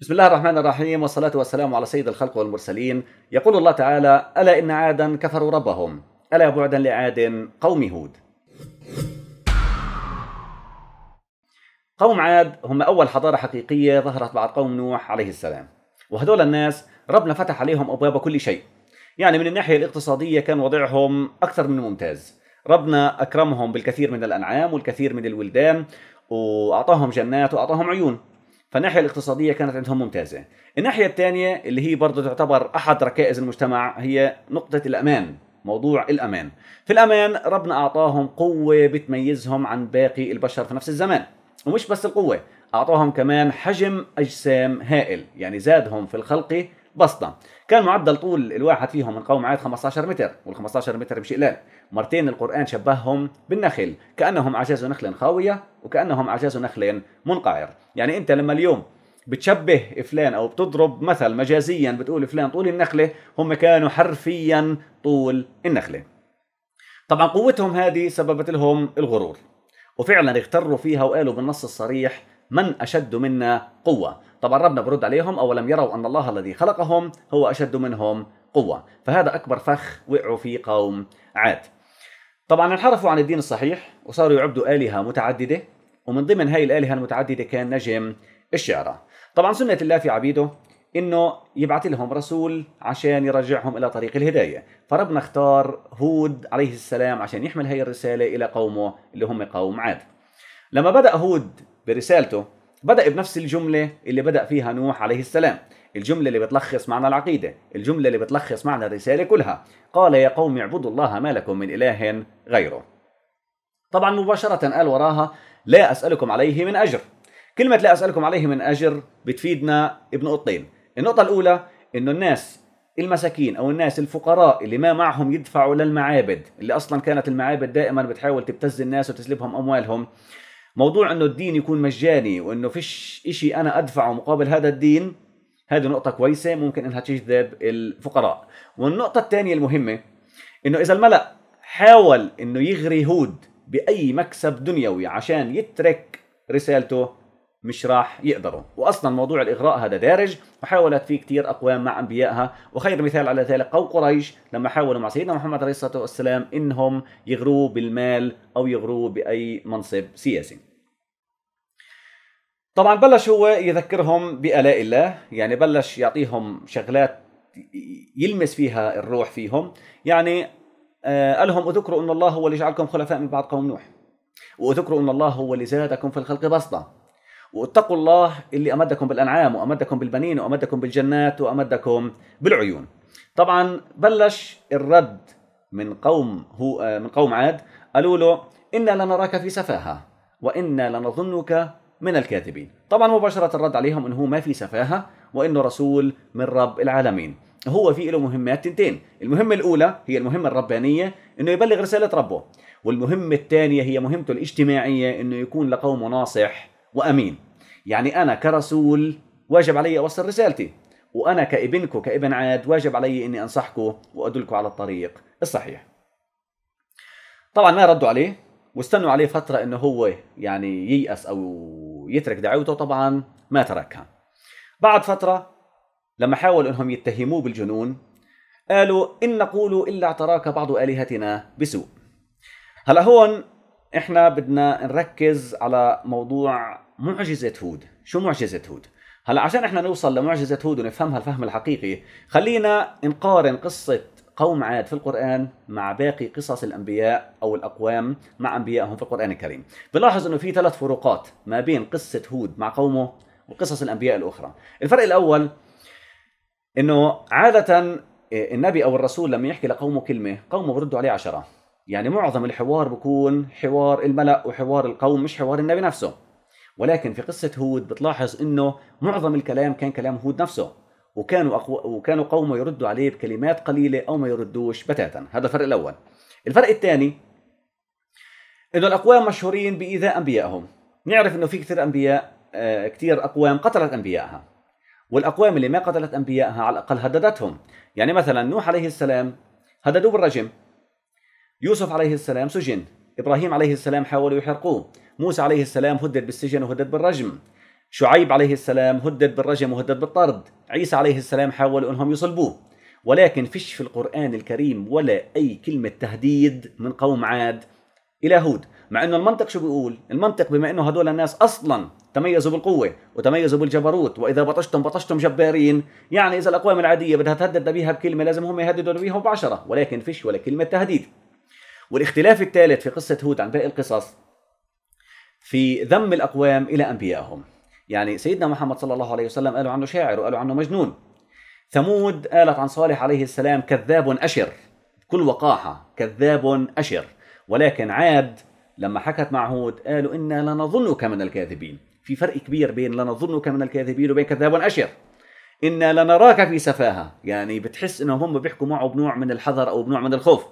بسم الله الرحمن الرحيم والصلاة والسلام على سيد الخلق والمرسلين يقول الله تعالى ألا إن عادا كفروا ربهم ألا بعدا لعاد قوم هود قوم عاد هم أول حضارة حقيقية ظهرت بعد قوم نوح عليه السلام وهدول الناس ربنا فتح عليهم أبواب كل شيء يعني من الناحية الاقتصادية كان وضعهم أكثر من ممتاز ربنا أكرمهم بالكثير من الأنعام والكثير من الولدان وأعطاهم جنات وأعطاهم عيون فالناحيه الاقتصاديه كانت عندهم ممتازه الناحيه الثانيه اللي هي برضو تعتبر احد ركائز المجتمع هي نقطه الامان موضوع الامان في الامان ربنا اعطاهم قوه بتميزهم عن باقي البشر في نفس الزمان ومش بس القوه اعطاهم كمان حجم اجسام هائل يعني زادهم في الخلق بسطة كان معدل طول الواحد فيهم من قوم عاد 15 متر وال15 متر مش قلال مرتين القرآن شبههم بالنخل كأنهم أعجاز نخل خاوية وكأنهم أعجاز نخل منقعر يعني أنت لما اليوم بتشبه فلان او بتضرب مثل مجازيا بتقول فلان طول النخله هم كانوا حرفيا طول النخله طبعا قوتهم هذه سببت لهم الغرور وفعلا اغتروا فيها وقالوا بالنص الصريح من اشد منا قوه طبعا ربنا برد عليهم أولم يروا أن الله الذي خلقهم هو أشد منهم قوة فهذا أكبر فخ وقعوا فيه قوم عاد طبعا انحرفوا عن الدين الصحيح وصاروا يعبدوا آلهة متعددة ومن ضمن هاي الآلهة المتعددة كان نجم الشعرى طبعا سنة الله في عبيده انه يبعث لهم رسول عشان يرجعهم الى طريق الهدايه، فربنا اختار هود عليه السلام عشان يحمل هي الرساله الى قومه اللي هم قوم عاد. لما بدا هود برسالته بدأ بنفس الجملة اللي بدأ فيها نوح عليه السلام الجملة اللي بتلخص معنى العقيدة الجملة اللي بتلخص معنى الرسالة كلها قال يا قوم اعبدوا الله ما لكم من إله غيره طبعا مباشرة قال وراها لا أسألكم عليه من أجر كلمة لا أسألكم عليه من أجر بتفيدنا بنقطتين النقطة الأولى إنه الناس المساكين او الناس الفقراء اللي ما معهم يدفعوا للمعابد اللي اصلا كانت المعابد دائما بتحاول تبتز الناس وتسلبهم اموالهم موضوع انه الدين يكون مجاني وانه فيش شيء انا ادفعه مقابل هذا الدين هذه نقطة كويسة ممكن انها تجذب الفقراء والنقطة الثانية المهمة انه اذا الملأ حاول انه يغري هود باي مكسب دنيوي عشان يترك رسالته مش راح يقدروا واصلا موضوع الاغراء هذا دارج وحاولت فيه كثير اقوام مع انبيائها وخير مثال على ذلك قوم قريش لما حاولوا مع سيدنا محمد عليه الصلاه والسلام انهم يغروه بالمال او يغروه باي منصب سياسي طبعا بلش هو يذكرهم بالاء الله يعني بلش يعطيهم شغلات يلمس فيها الروح فيهم يعني آه، قال لهم اذكروا ان الله هو اللي جعلكم خلفاء من بعد قوم نوح واذكروا ان الله هو اللي زادكم في الخلق بسطه واتقوا الله اللي امدكم بالانعام وامدكم بالبنين وامدكم بالجنات وامدكم بالعيون طبعا بلش الرد من قوم هو آه، من قوم عاد قالوا له انا لنراك في سفاهه وانا لنظنك من الكاذبين طبعا مباشره الرد عليهم انه ما في سفاهه وانه رسول من رب العالمين هو في له مهمات تنتين المهمة الأولى هي المهمة الربانية أنه يبلغ رسالة ربه والمهمة الثانية هي مهمته الاجتماعية أنه يكون لقومه ناصح وأمين يعني أنا كرسول واجب علي أوصل رسالتي وأنا كابنكم كابن عاد واجب علي أني أنصحكم وأدلكم على الطريق الصحيح طبعا ما ردوا عليه واستنوا عليه فترة أنه هو يعني ييأس أو يترك دعوته طبعا ما تركها بعد فترة لما حاولوا أنهم يتهموه بالجنون قالوا إن نقول إلا اعتراك بعض آلهتنا بسوء هلا هون احنا بدنا نركز على موضوع معجزه هود شو معجزه هود هلا عشان احنا نوصل لمعجزه هود ونفهمها الفهم الحقيقي خلينا نقارن قصه قوم عاد في القرآن مع باقي قصص الأنبياء أو الأقوام مع أنبيائهم في القرآن الكريم بلاحظ أنه في ثلاث فروقات ما بين قصة هود مع قومه وقصص الأنبياء الأخرى الفرق الأول أنه عادة النبي أو الرسول لما يحكي لقومه كلمة قومه بردوا عليه عشرة يعني معظم الحوار بكون حوار الملأ وحوار القوم مش حوار النبي نفسه ولكن في قصه هود بتلاحظ انه معظم الكلام كان كلام هود نفسه وكانوا أقو... وكانوا قومه يردوا عليه بكلمات قليله او ما يردوش بتاتا هذا الفرق الاول الفرق الثاني انه الاقوام مشهورين بايذاء انبيائهم نعرف انه في كثير انبياء آه، كثير اقوام قتلت انبيائها والاقوام اللي ما قتلت انبيائها على الاقل هددتهم يعني مثلا نوح عليه السلام هددوه بالرجم يوسف عليه السلام سجن إبراهيم عليه السلام حاولوا يحرقوه موسى عليه السلام هدد بالسجن وهدد بالرجم شعيب عليه السلام هدد بالرجم وهدد بالطرد عيسى عليه السلام حاولوا أنهم يصلبوه ولكن فيش في القرآن الكريم ولا أي كلمة تهديد من قوم عاد إلى هود مع أنه المنطق شو بيقول المنطق بما أنه هدول الناس أصلا تميزوا بالقوة وتميزوا بالجبروت وإذا بطشتم بطشتم جبارين يعني إذا الأقوام العادية بدها تهدد نبيها بكلمة لازم هم يهددوا نبيها بعشرة ولكن فيش ولا كلمة تهديد والاختلاف الثالث في قصة هود عن باقي القصص في ذم الأقوام إلى أنبيائهم يعني سيدنا محمد صلى الله عليه وسلم قالوا عنه شاعر وقالوا عنه مجنون ثمود قالت عن صالح عليه السلام كذاب أشر بكل وقاحة كذاب أشر ولكن عاد لما حكت مع هود قالوا إنا لنظنك من الكاذبين في فرق كبير بين لنظنك من الكاذبين وبين كذاب أشر إنا لنراك في سفاهة يعني بتحس إنهم هم بيحكوا معه بنوع من الحذر أو بنوع من الخوف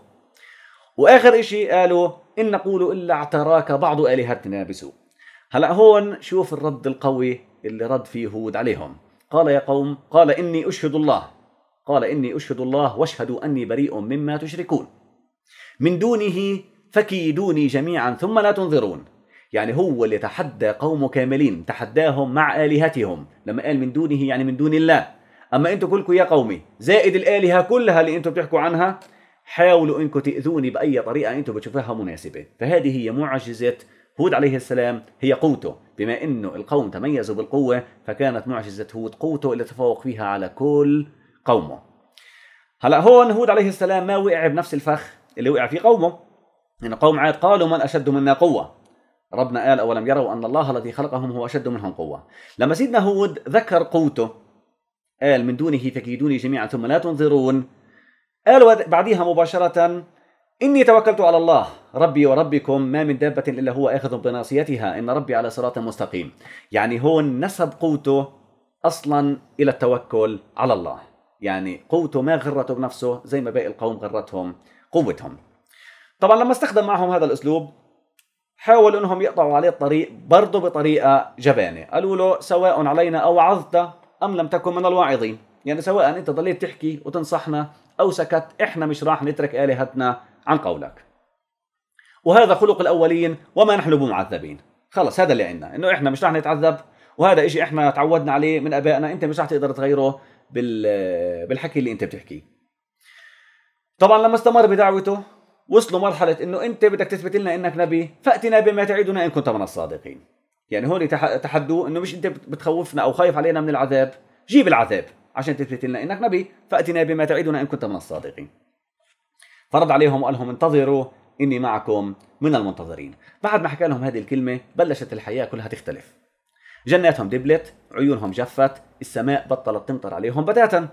واخر اشي قالوا ان نقول الا اعتراك بعض الهتنا بسوء هلا هون شوف الرد القوي اللي رد فيه هود عليهم قال يا قوم قال اني اشهد الله قال اني اشهد الله واشهدوا اني بريء مما تشركون من دونه فكيدوني جميعا ثم لا تنظرون يعني هو اللي تحدى قومه كاملين تحداهم مع الهتهم لما قال من دونه يعني من دون الله اما انتم كلكم يا قومي زائد الالهه كلها اللي انتم بتحكوا عنها حاولوا انكم تاذوني باي طريقه انتم بتشوفوها مناسبه فهذه هي معجزه هود عليه السلام هي قوته بما انه القوم تميزوا بالقوه فكانت معجزه هود قوته اللي تفوق فيها على كل قومه هلا هون هود عليه السلام ما وقع بنفس الفخ اللي وقع فيه قومه ان قوم عاد قالوا من اشد منا قوه ربنا قال اولم يروا ان الله الذي خلقهم هو اشد منهم قوه لما سيدنا هود ذكر قوته قال من دونه فكيدوني جميعا ثم لا تنظرون قال بعديها مباشرة إني توكلت على الله ربي وربكم ما من دابة إلا هو آخذ بناصيتها إن ربي على صراط مستقيم يعني هون نسب قوته أصلا إلى التوكل على الله يعني قوته ما غرته بنفسه زي ما باقي القوم غرتهم قوتهم طبعا لما استخدم معهم هذا الأسلوب حاولوا انهم يقطعوا عليه الطريق برضه بطريقه جبانه، قالوا له سواء علينا اوعظت ام لم تكن من الواعظين، يعني سواء انت ضليت تحكي وتنصحنا أو سكت إحنا مش راح نترك آلهتنا عن قولك وهذا خلق الأولين وما نحن بمعذبين خلص هذا اللي عندنا إنه إحنا مش راح نتعذب وهذا إشي إحنا تعودنا عليه من أبائنا أنت مش راح تقدر تغيره بالحكي اللي أنت بتحكيه طبعا لما استمر بدعوته وصلوا مرحلة انه انت بدك تثبت لنا انك نبي فاتنا بما تعدنا ان كنت من الصادقين يعني هون تحدوا انه مش انت بتخوفنا او خايف علينا من العذاب جيب العذاب عشان تثبت لنا انك نبي فاتنا بما تعدنا ان كنت من الصادقين فرد عليهم وقال لهم انتظروا اني معكم من المنتظرين بعد ما حكى لهم هذه الكلمه بلشت الحياه كلها تختلف جناتهم دبلت عيونهم جفت السماء بطلت تمطر عليهم بتاتا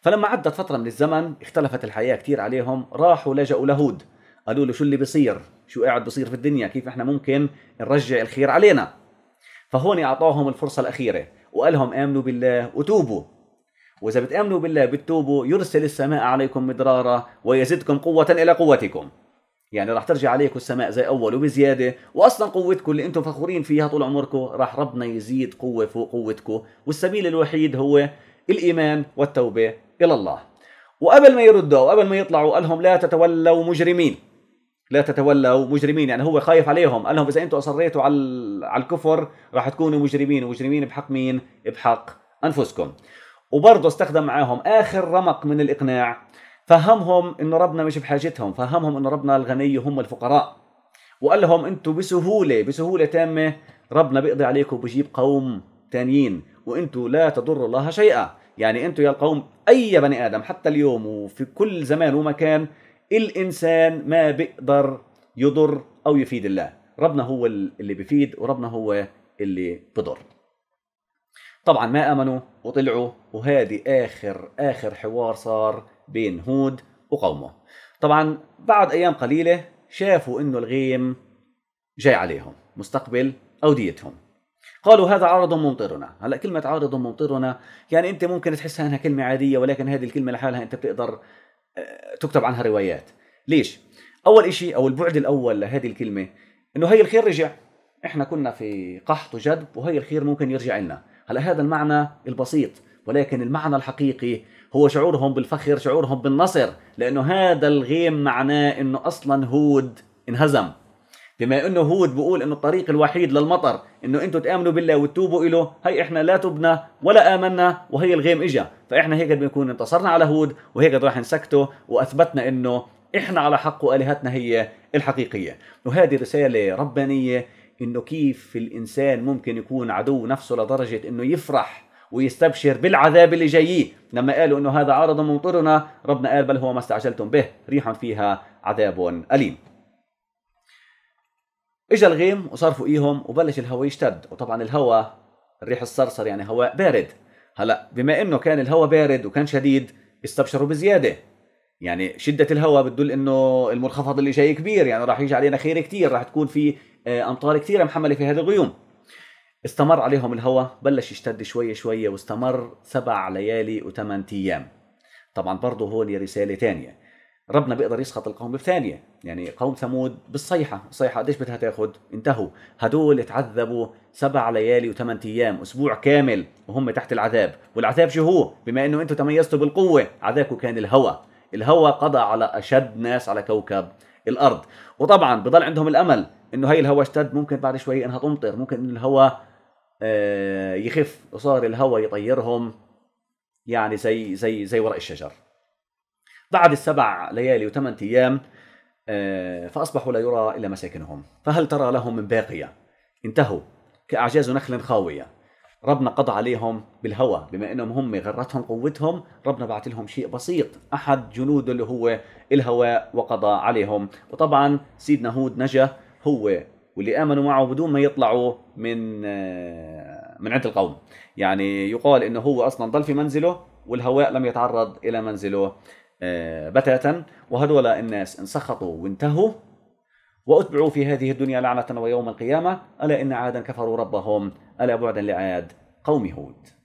فلما عدت فتره من الزمن اختلفت الحياه كثير عليهم راحوا لجأوا لهود قالوا له شو اللي بصير شو قاعد بصير في الدنيا كيف احنا ممكن نرجع الخير علينا فهون اعطاهم الفرصه الاخيره وقال لهم امنوا بالله وتوبوا وإذا بتآمنوا بالله بتتوبوا يرسل السماء عليكم مدرارا ويزدكم قوة إلى قوتكم يعني راح ترجع عليكم السماء زي أول وبزيادة وأصلا قوتكم اللي أنتم فخورين فيها طول عمركم راح ربنا يزيد قوة فوق قوتكم والسبيل الوحيد هو الإيمان والتوبة إلى الله وقبل ما يردوا وقبل ما يطلعوا قال لهم لا تتولوا مجرمين لا تتولوا مجرمين يعني هو خايف عليهم قال لهم اذا انتم اصريتوا على على الكفر راح تكونوا مجرمين ومجرمين بحق مين بحق انفسكم وبرضه استخدم معاهم اخر رمق من الاقناع فهمهم انه ربنا مش بحاجتهم فهمهم انه ربنا الغني هم الفقراء وقال لهم انتم بسهوله بسهوله تامه ربنا بيقضي عليكم وبجيب قوم تانيين وانتم لا تضر الله شيئا يعني انتم يا القوم اي بني ادم حتى اليوم وفي كل زمان ومكان الانسان ما بيقدر يضر او يفيد الله ربنا هو اللي بيفيد وربنا هو اللي بضر طبعا ما امنوا وطلعوا وهذه اخر اخر حوار صار بين هود وقومه طبعا بعد ايام قليله شافوا انه الغيم جاي عليهم مستقبل اوديتهم قالوا هذا عارض ممطرنا هلا كلمه عارض ممطرنا يعني انت ممكن تحسها انها كلمه عاديه ولكن هذه الكلمه لحالها انت بتقدر آه، تكتب عنها روايات ليش اول شيء او البعد الاول لهذه الكلمه انه هي الخير رجع احنا كنا في قحط وجدب وهي الخير ممكن يرجع لنا على هذا المعنى البسيط ولكن المعنى الحقيقي هو شعورهم بالفخر شعورهم بالنصر لأنه هذا الغيم معناه أنه أصلا هود انهزم بما انه هود بقول انه الطريق الوحيد للمطر انه انتم تامنوا بالله وتتوبوا له هي احنا لا تبنا ولا امنا وهي الغيم اجا فاحنا هيك بنكون انتصرنا على هود وهيك راح نسكته واثبتنا انه احنا على حق والهتنا هي الحقيقيه وهذه رساله ربانيه انه كيف الانسان ممكن يكون عدو نفسه لدرجه انه يفرح ويستبشر بالعذاب اللي جايه لما قالوا انه هذا عارض ممطرنا ربنا قال بل هو ما استعجلتم به ريح فيها عذاب اليم اجى الغيم وصرفوا ايهم وبلش الهواء يشتد وطبعا الهواء الريح الصرصر يعني هواء بارد هلا بما انه كان الهواء بارد وكان شديد استبشروا بزياده يعني شده الهواء بتدل انه المنخفض اللي جاي كبير يعني راح يجي علينا خير كثير راح تكون في آه، امطار كثيره محمله في هذه الغيوم استمر عليهم الهواء بلش يشتد شوية شوية واستمر سبع ليالي وثمان أيام طبعا برضه هون رسالة ثانيه ربنا بيقدر يسخط القوم بثانية يعني قوم ثمود بالصيحة الصيحة قديش بدها تاخد انتهوا هدول تعذبوا سبع ليالي وثمان أيام أسبوع كامل وهم تحت العذاب والعذاب شو هو بما أنه أنتم تميزتوا بالقوة عذابكم كان الهوى الهوى قضى على أشد ناس على كوكب الارض وطبعا بضل عندهم الامل انه هي الهواء اشتد ممكن بعد شوي انها تمطر ممكن انه الهواء آه، يخف وصار الهواء يطيرهم يعني زي زي زي ورق الشجر بعد السبع ليالي وثمان ايام آه، فاصبحوا لا يرى الا مساكنهم فهل ترى لهم من باقيه انتهوا كاعجاز نخل خاويه ربنا قضى عليهم بالهوى بما انهم هم غرتهم قوتهم ربنا بعث لهم شيء بسيط احد جنوده اللي هو الهواء وقضى عليهم وطبعا سيدنا هود نجا هو واللي امنوا معه بدون ما يطلعوا من آه، من عند القوم يعني يقال انه هو اصلا ضل في منزله والهواء لم يتعرض الى منزله آه، بتاتا وهذول الناس انسخطوا وانتهوا وأتبعوا في هذه الدنيا لعنة ويوم القيامة ألا إن عادا كفروا ربهم ألا بعدا لعاد قوم هود